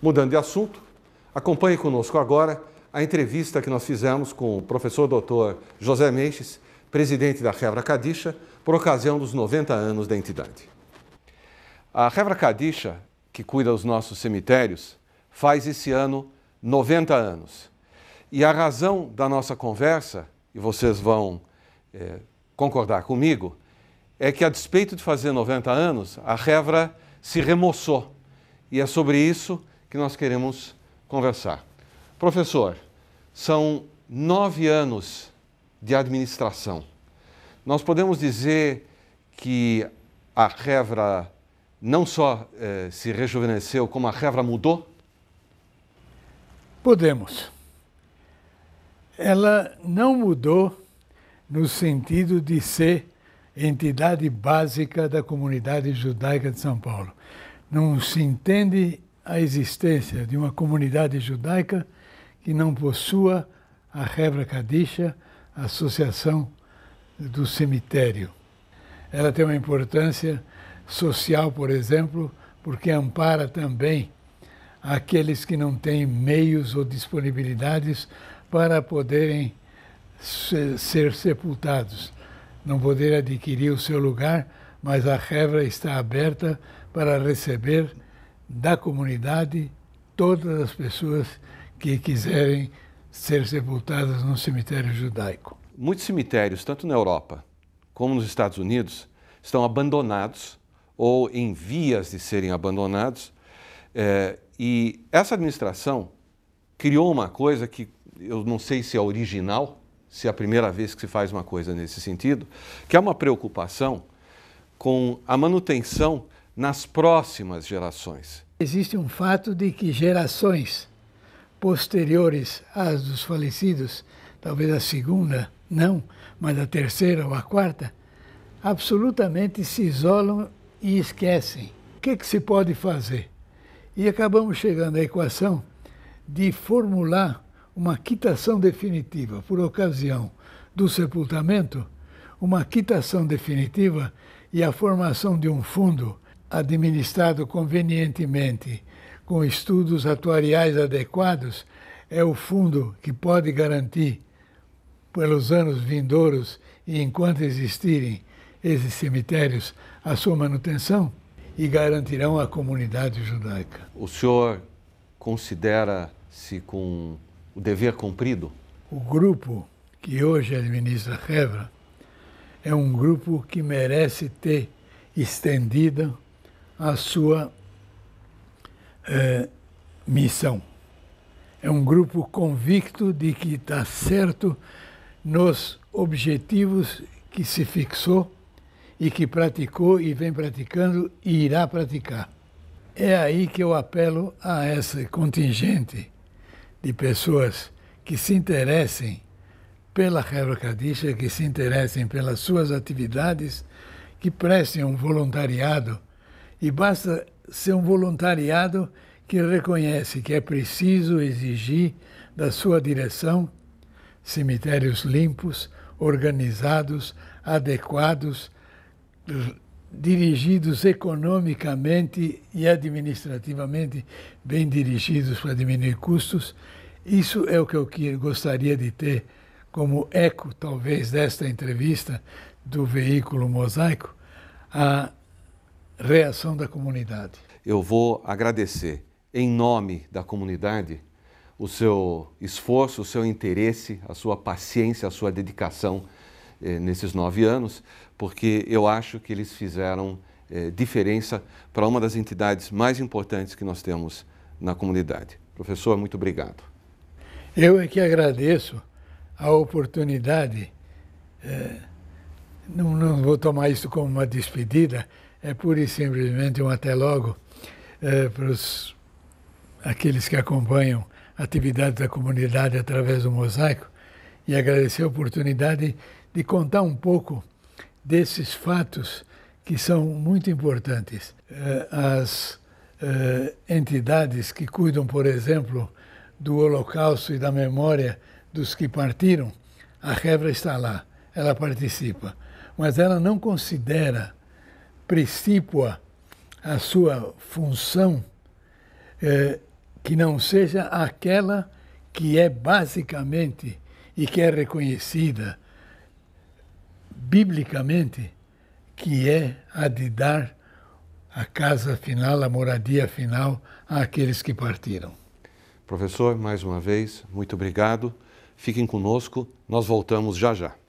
Mudando de assunto, acompanhe conosco agora a entrevista que nós fizemos com o professor doutor José Meixes, presidente da Revra Cadixa, por ocasião dos 90 anos da entidade. A Revra Cadixa, que cuida dos nossos cemitérios, faz esse ano 90 anos. E a razão da nossa conversa, e vocês vão é, concordar comigo, é que a despeito de fazer 90 anos, a Revra se remoçou. E é sobre isso que nós queremos conversar. Professor, são nove anos de administração. Nós podemos dizer que a Revra não só eh, se rejuvenesceu, como a Revra mudou? Podemos. Ela não mudou no sentido de ser entidade básica da comunidade judaica de São Paulo. Não se entende a existência de uma comunidade judaica que não possua a Hebra Kadisha, a Associação do Cemitério. Ela tem uma importância social, por exemplo, porque ampara também aqueles que não têm meios ou disponibilidades para poderem ser sepultados, não poder adquirir o seu lugar, mas a Hebra está aberta para receber da comunidade todas as pessoas que quiserem ser sepultadas no cemitério judaico. Muitos cemitérios, tanto na Europa como nos Estados Unidos, estão abandonados ou em vias de serem abandonados. É, e essa administração criou uma coisa que eu não sei se é original, se é a primeira vez que se faz uma coisa nesse sentido, que é uma preocupação com a manutenção nas próximas gerações. Existe um fato de que gerações posteriores às dos falecidos, talvez a segunda, não, mas a terceira ou a quarta, absolutamente se isolam e esquecem. O que, é que se pode fazer? E acabamos chegando à equação de formular uma quitação definitiva por ocasião do sepultamento, uma quitação definitiva e a formação de um fundo administrado convenientemente, com estudos atuariais adequados, é o fundo que pode garantir, pelos anos vindouros e enquanto existirem esses cemitérios, a sua manutenção e garantirão à comunidade judaica. O senhor considera-se com o dever cumprido? O grupo que hoje administra Hebra é um grupo que merece ter estendida a sua é, missão. É um grupo convicto de que está certo nos objetivos que se fixou e que praticou e vem praticando e irá praticar. É aí que eu apelo a esse contingente de pessoas que se interessem pela Herocadisha, que se interessem pelas suas atividades, que prestem um voluntariado e basta ser um voluntariado que reconhece que é preciso exigir da sua direção cemitérios limpos, organizados, adequados, dirigidos economicamente e administrativamente, bem dirigidos para diminuir custos. Isso é o que eu gostaria de ter como eco, talvez, desta entrevista do veículo Mosaico, a reação da comunidade. Eu vou agradecer, em nome da comunidade, o seu esforço, o seu interesse, a sua paciência, a sua dedicação eh, nesses nove anos, porque eu acho que eles fizeram eh, diferença para uma das entidades mais importantes que nós temos na comunidade. Professor, muito obrigado. Eu é que agradeço a oportunidade. Eh, não, não vou tomar isso como uma despedida, é pura e simplesmente um até logo é, para os, aqueles que acompanham atividades da comunidade através do mosaico e agradecer a oportunidade de contar um pouco desses fatos que são muito importantes. É, as é, entidades que cuidam, por exemplo, do Holocausto e da memória dos que partiram, a Hevra está lá, ela participa, mas ela não considera principua a sua função é, que não seja aquela que é basicamente e que é reconhecida biblicamente, que é a de dar a casa final, a moradia final àqueles que partiram. Professor, mais uma vez, muito obrigado. Fiquem conosco, nós voltamos já já.